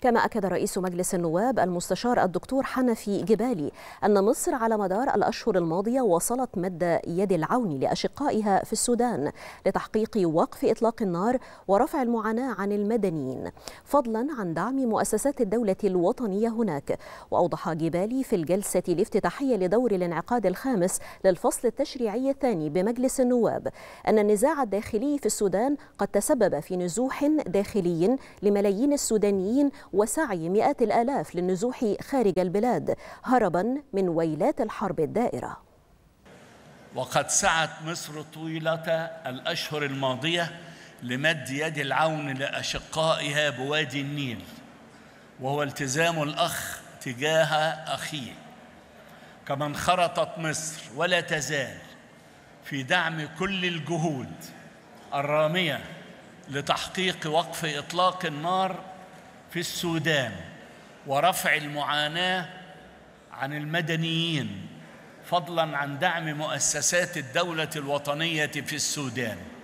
كما أكد رئيس مجلس النواب المستشار الدكتور حنفي جبالي أن مصر على مدار الأشهر الماضية وصلت مد يد العون لأشقائها في السودان لتحقيق وقف إطلاق النار ورفع المعاناة عن المدنيين فضلا عن دعم مؤسسات الدولة الوطنية هناك وأوضح جبالي في الجلسة الافتتاحية لدور الانعقاد الخامس للفصل التشريعي الثاني بمجلس النواب أن النزاع الداخلي في السودان قد تسبب في نزوح داخلي لملايين السودانيين وسعي مئات الآلاف للنزوح خارج البلاد هربا من ويلات الحرب الدائرة وقد سعت مصر طويلة الأشهر الماضية لمد يد العون لأشقائها بوادي النيل وهو التزام الأخ تجاه أخيه كما انخرطت مصر ولا تزال في دعم كل الجهود الرامية لتحقيق وقف إطلاق النار في السودان ورفع المعاناه عن المدنيين فضلا عن دعم مؤسسات الدوله الوطنيه في السودان